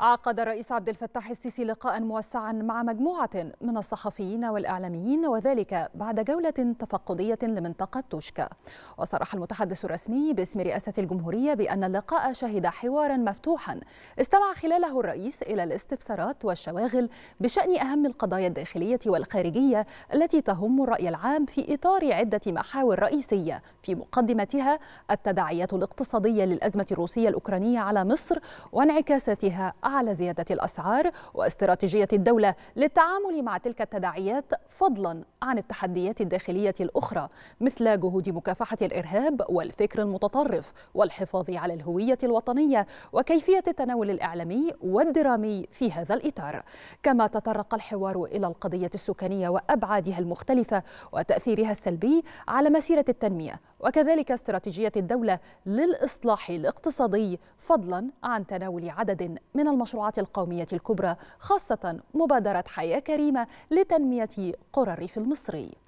عقد الرئيس عبد الفتاح السيسي لقاء موسعا مع مجموعة من الصحفيين والإعلاميين وذلك بعد جولة تفقدية لمنطقة توشكا وصرح المتحدث الرسمي باسم رئاسة الجمهورية بأن اللقاء شهد حوارا مفتوحا استمع خلاله الرئيس إلى الاستفسارات والشواغل بشأن أهم القضايا الداخلية والخارجية التي تهم الرأي العام في إطار عدة محاور رئيسية في مقدمتها التداعيات الاقتصادية للأزمة الروسية الأوكرانية على مصر وانعكاساتها على زيادة الأسعار واستراتيجية الدولة للتعامل مع تلك التداعيات فضلا عن التحديات الداخلية الأخرى مثل جهود مكافحة الإرهاب والفكر المتطرف والحفاظ على الهوية الوطنية وكيفية التناول الإعلامي والدرامي في هذا الإطار كما تطرق الحوار إلى القضية السكانية وأبعادها المختلفة وتأثيرها السلبي على مسيرة التنمية وكذلك استراتيجية الدولة للإصلاح الاقتصادي فضلا عن تناول عدد من المشروعات القومية الكبرى خاصة مبادرة حياة كريمة لتنمية قرى الريف المصري